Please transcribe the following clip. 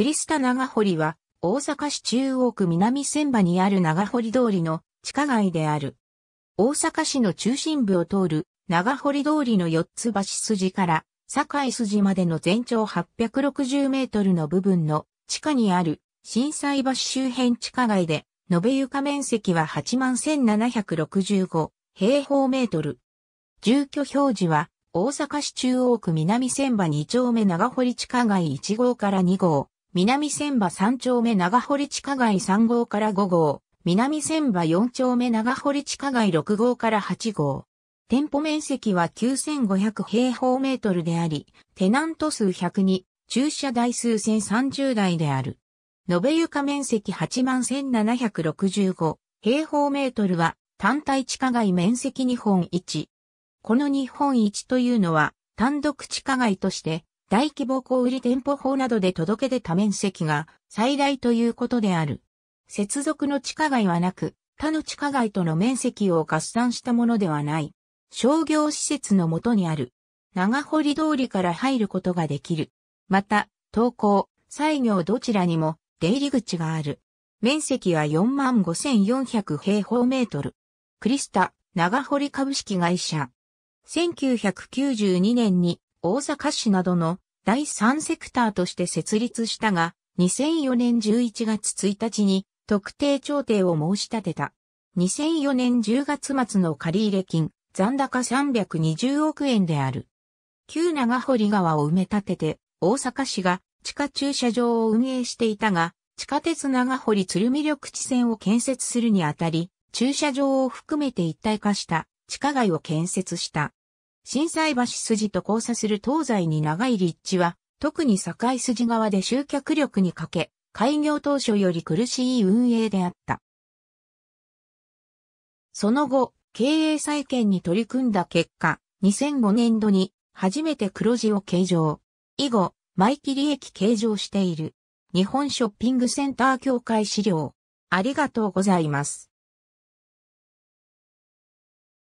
クリスタ長堀は、大阪市中央区南千葉にある長堀通りの地下街である。大阪市の中心部を通る長堀通りの四つ橋筋から堺筋までの全長860メートルの部分の地下にある震災橋周辺地下街で、延べ床面積は81,765平方メートル。住居表示は大阪市中央区南千葉2丁目長堀地下街1号から2号、南千葉3丁目長堀地下街3号から5号、南千葉4丁目長堀地下街6号から8号。店舗面積は9500平方メートルであり、テナント数102、駐車台数1030台である。延べ床面積81,765平方メートルは単体地下街面積日本一。この日本一というのは単独地下街として大規模小売店舗法などで届け出た面積が最大ということである。接続の地下街はなく、他の地下街との面積を合算したものではない。商業施設のもとにある。長堀通りから入ることができる。また、東稿、西行どちらにも出入り口がある。面積は45,400平方メートル。クリスタ、長堀株式会社。1992年に大阪市などの第三セクターとして設立したが、2004年11月1日に特定調停を申し立てた。2004年10月末の借入金、残高320億円である。旧長堀川を埋め立てて、大阪市が地下駐車場を運営していたが、地下鉄長堀鶴見緑地線を建設するにあたり、駐車場を含めて一体化した地下街を建設した。震災橋筋と交差する東西に長い立地は、特に境筋側で集客力に欠け、開業当初より苦しい運営であった。その後、経営再建に取り組んだ結果、2005年度に初めて黒字を計上。以後、毎期利益計上している。日本ショッピングセンター協会資料。ありがとうございます。